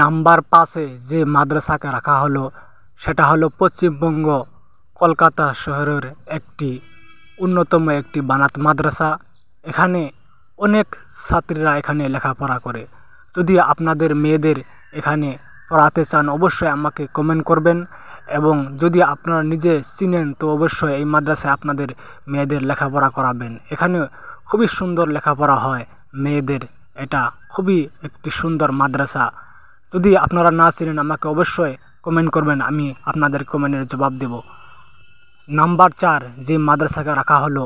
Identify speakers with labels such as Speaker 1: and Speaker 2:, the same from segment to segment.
Speaker 1: number পাঁচে যে মাদ্রাসাকে রাখা হলো সেটা হলো পশ্চিমবঙ্গ কলকাতা শহরের একটি অন্যতম একটি বানাত মাদ্রাসা এখানে অনেক ছাত্রীরা এখানে লেখাপড়া করে যদি আপনাদের মেয়েদের এখানে পড়াতে চান অবশ্যই আমাকে কমেন্ট করবেন এবং যদি আপনারা নিজে চিনেন তো অবশ্যই এই মাদ্রাসায় আপনাদের মেয়েদের লেখাপড়া করাবেন এখানে খুবই সুন্দর লেখাপড়া হয় মেয়েদের এটা খুবই একটি সুন্দর মাদ্রাসা যদি আপনারা না চিনেন আমাকে অবশ্যই কমেন্ট করবেন আমি আপনাদের কমেন্টের জবাব দেব নাম্বার চার যে মাদ্রাসাকে রাখা হলো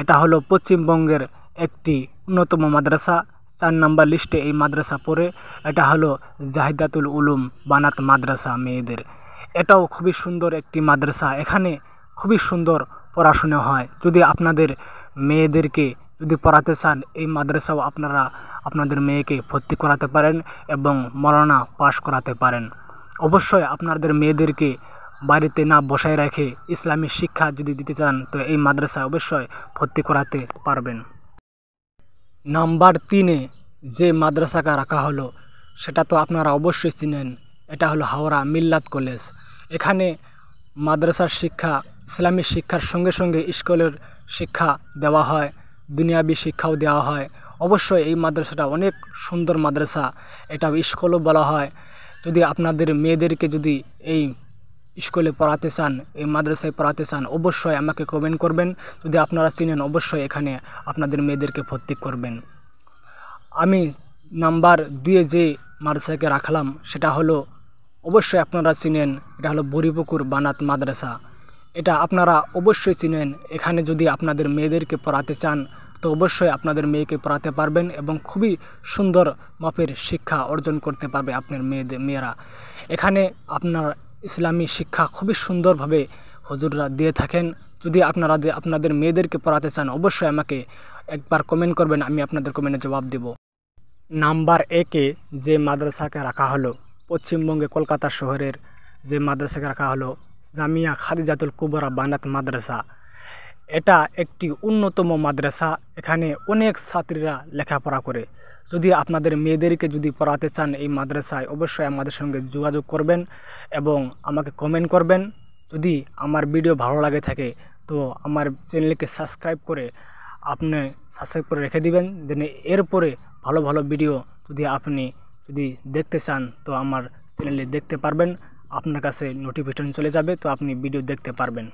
Speaker 1: এটা হলো পশ্চিমবঙ্গের একটি অন্যতম মাদ্রাসা চার নাম্বার লিস্টে এই মাদ্রাসা পড়ে এটা হলো জাহিদাতুল উলুম বানাত মাদ্রাসা মেয়েদের এটাও খুবই সুন্দর একটি মাদ্রাসা এখানে খুবই সুন্দর পড়াশুনো হয় যদি আপনাদের মেয়েদেরকে যদি পড়াতে চান এই মাদ্রাসাও আপনারা আপনাদের মেয়েকে ভর্তি করাতে পারেন এবং মরণা পাশ করাতে পারেন অবশ্যই আপনাদের মেয়েদেরকে বাড়িতে না বসায় রেখে ইসলামী শিক্ষা যদি দিতে চান তো এই মাদ্রাসায় অবশ্যই ভর্তি করাতে পারবেন নাম্বার তিনে যে মাদ্রাসাকে রাখা হলো সেটা তো আপনারা অবশ্যই চিনেন এটা হলো হাওড়া মিল্লাত কলেজ এখানে মাদ্রাসার শিক্ষা ইসলামী শিক্ষার সঙ্গে সঙ্গে স্কুলের শিক্ষা দেওয়া হয় দুনিয়াবি শিক্ষাও দেওয়া হয় অবশ্যই এই মাদ্রাসাটা অনেক সুন্দর মাদ্রাসা এটা স্কুলও বলা হয় যদি আপনাদের মেয়েদেরকে যদি এই স্কুলে পড়াতে চান এই মাদ্রাসায় পড়াতে চান অবশ্যই আমাকে কমেন্ট করবেন যদি আপনারা চিনেন অবশ্যই এখানে আপনাদের মেয়েদেরকে ভর্তি করবেন আমি নাম্বার দুয়ে যে মাদ্রাসাকে রাখলাম সেটা হলো অবশ্যই আপনারা চিনেন এটা হলো বুড়িপুকুর বানাত মাদ্রাসা এটা আপনারা অবশ্যই চিনেন এখানে যদি আপনাদের মেয়েদেরকে পড়াতে চান তো অবশ্যই আপনাদের মেয়েকে পড়াতে পারবেন এবং খুবই সুন্দর মাপের শিক্ষা অর্জন করতে পারবে আপনার মেয়েদের মেয়েরা এখানে আপনার ইসলামী শিক্ষা খুবই সুন্দরভাবে হজুররা দিয়ে থাকেন যদি আপনারা আপনাদের মেয়েদেরকে পড়াতে চান অবশ্যই আমাকে একবার কমেন্ট করবেন আমি আপনাদের কমেন্টে জবাব দেব নাম্বার একে যে মাদ্রাসাকে রাখা হলো পশ্চিমবঙ্গে কলকাতা শহরের যে মাদ্রাসাকে রাখা হলো জামিয়া খাদিজাতুল কুবরা বানাত মাদ্রাসা এটা একটি অন্যতম মাদ্রাসা এখানে অনেক ছাত্রীরা লেখাপড়া করে যদি আপনাদের মেয়েদেরকে যদি পড়াতে চান এই মাদ্রাসায় অবশ্যই আমাদের সঙ্গে যোগাযোগ করবেন এবং আমাকে কমেন্ট করবেন যদি আমার ভিডিও ভালো লাগে থাকে তো আমার চ্যানেলকে সাবস্ক্রাইব করে আপনি সাবস্ক্রাইব করে রেখে দিবেন দেন এরপরে ভালো ভালো ভিডিও যদি আপনি যদি দেখতে চান তো আমার চ্যানেলে দেখতে পারবেন আপনার কাছে নোটিফিকেশন চলে যাবে তো আপনি ভিডিও দেখতে পারবেন